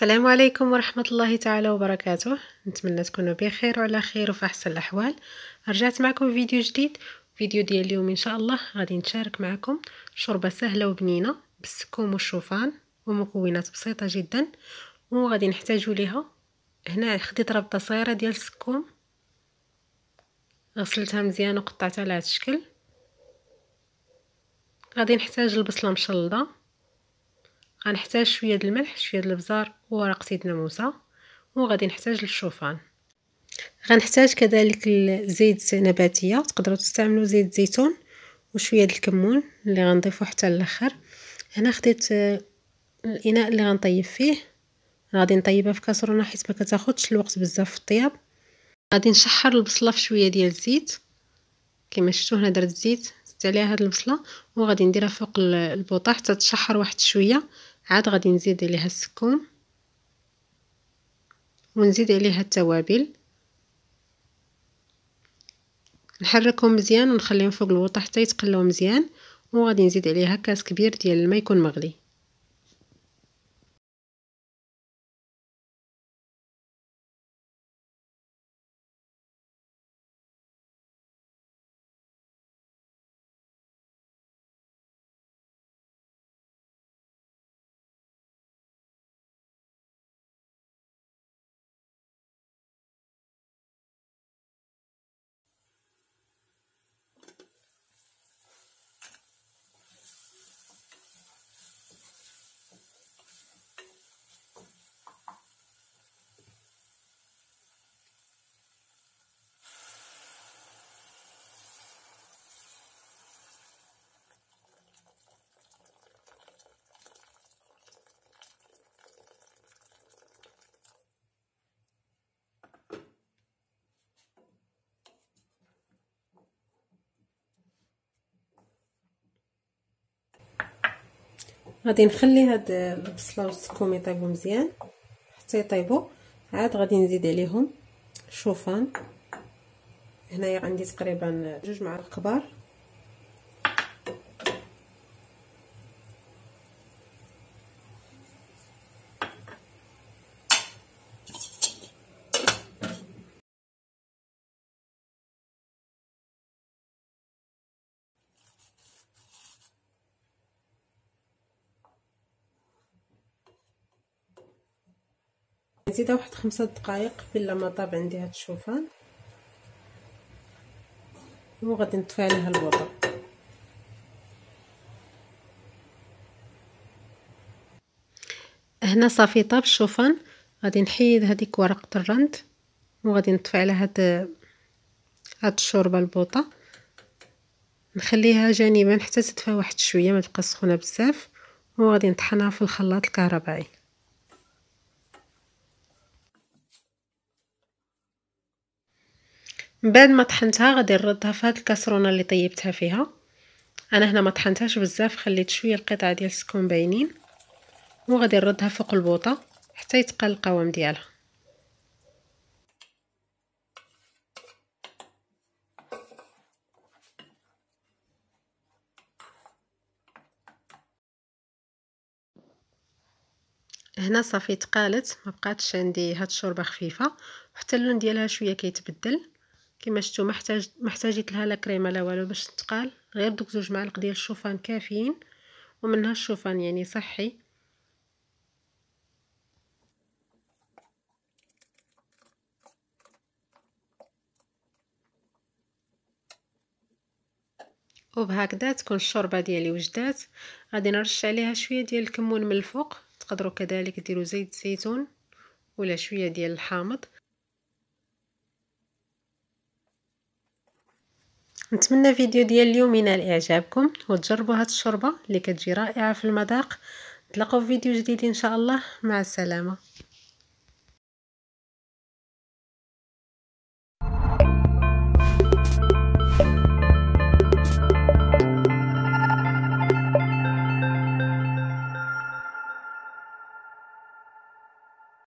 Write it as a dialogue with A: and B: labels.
A: السلام عليكم ورحمة الله تعالى وبركاته نتمنى تكونوا بخير وعلى خير وفي أحسن الأحوال رجعت معكم فيديو جديد فيديو ديال اليوم إن شاء الله غادي نشارك معكم شوربة سهلة وبنينة بالسكوم والشوفان ومكونات بسيطة جدا وغادي نحتاجو ليها هنا خديت ربطة صغيرة ديال السكوم غسلتها مزيان وقطعتها على هذا الشكل غادي نحتاج البصلة مشلضة غنحتاج شويه د الملح شويه د الابزار وورق سيدنا موسى وغادي نحتاج للشوفان غنحتاج كذلك الزيت نباتيه تقدروا تستعملوا زيت زيتون وشويه د الكمون اللي غنضيفو حتى الاخر هنا خديت الاناء اللي غنطيب فيه غادي نطيبها في كاسرونه حيت ما كتاخذش الوقت بزاف في الطياب غادي نشحر البصله في شويه ديال الزيت كما شفتوا هنا درت الزيت زدت عليها هاد البصله وغادي نديرها فوق البوطه حتى تشحر واحد شويه عاد غادي نزيد عليها السكوم ونزيد عليها التوابل نحركهم مزيان ونخليهم فوق الوطا حتى يتقلاو مزيان وغادي نزيد عليها كاس كبير ديال الماء يكون مغلي غادي نخلي هاد البصله والسكوم يطيبوا مزيان حتى يطيبوا عاد غادي نزيد عليهم شوفان هنايا عندي تقريبا جوج معالق كبار نزيدها واحد خمسة دقائق بلا ما طاب عندي هاد الشوفان وغادي نطفي عليها الوضع هنا صافي طاب الشوفان غادي نحيد هذيك ورقة الرند وغادي نطفي على هاد هاد الشوربة البوطة نخليها جانبا حتى تدفى واحد شوية ما تبقى سخونة بزاف وغادي نطحنها في الخلاط الكهربائي من بعد ما طحنتها غادي نردها في هاد الكاسرونه اللي طيبتها فيها انا هنا ما طحنتهاش بزاف خليت شويه القطع ديال السكون باينين وغادي نردها فوق البوطه حتى يتقال القوام ديالها هنا صافي تقالت ما بقاتش عندي هاد الشوربه خفيفه حتى اللون ديالها شويه كيتبدل كما شفتوا محتاج محتاجيت لها لا كريمه لا والو باش تقال غير دوك زوج معالق ديال الشوفان كافيين ومنها الشوفان يعني صحي وبهكذا تكون الشوربه ديالي وجدات غادي نرش عليها شويه ديال الكمون من الفوق تقدروا كذلك ديروا زيت الزيتون ولا شويه ديال الحامض نتمنى فيديو ديال اليوم ينال اعجابكم وتجربوا هاد الشوربه اللي كتجي رائعه في المذاق نتلاقاو في فيديو جديد ان شاء الله مع السلامه